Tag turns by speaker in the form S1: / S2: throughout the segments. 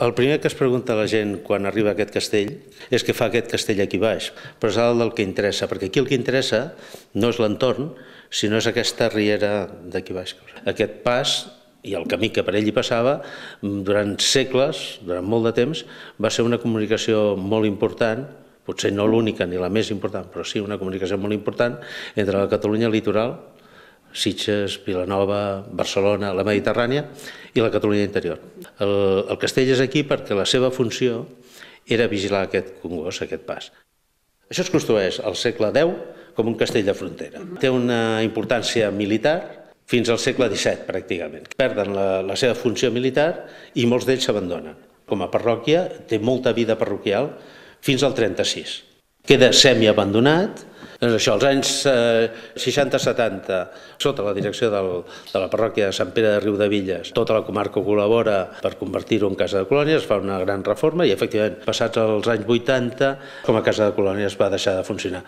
S1: El primer que es pregunta la gent quan arriba a aquest castell és què fa aquest castell aquí baix, però és el del que interessa, perquè aquí el que interessa no és l'entorn, sinó és aquesta riera d'aquí baix. Aquest pas i el camí que per ell hi passava, mm, durant segles, durant molt de temps, va ser una comunicació molt important, potser no l'única ni la més important, però sí una comunicació molt important entre la Catalunya litoral Sitges, Vilanova, Barcelona, la Mediterrània i la Catalunya interior. El, el castell és aquí perquè la seva funció era vigilar aquest congost, aquest pas. Això es construeix al segle X com un castell de frontera. Té una importància militar fins al segle XVII, pràcticament. Perden la, la seva funció militar i molts d'ells s'abandonen. Com a parròquia té molta vida parroquial fins al 36. Queda semiabandonat, doncs això, als anys eh, 60-70, sota la direcció del, de la parròquia de Sant Pere de Riu de Villes, tota la comarca col·labora per convertir-ho en casa de colònies, fa una gran reforma i, efectivament, passats els anys 80, com a casa de colònies va deixar de funcionar.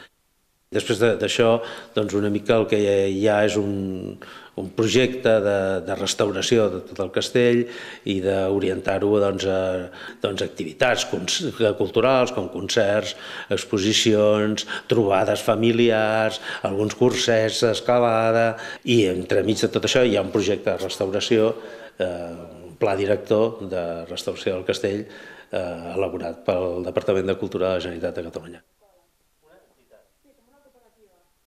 S1: Després d'això, doncs una mica el que hi ha és un, un projecte de, de restauració de tot el castell i d'orientar-ho doncs, a doncs, activitats culturals com concerts, exposicions, trobades familiars, alguns cursets d'escalada i entremig de tot això hi ha un projecte de restauració, eh, un pla director de restauració del castell eh, elaborat pel Departament de Cultura de la Generalitat de Catalunya.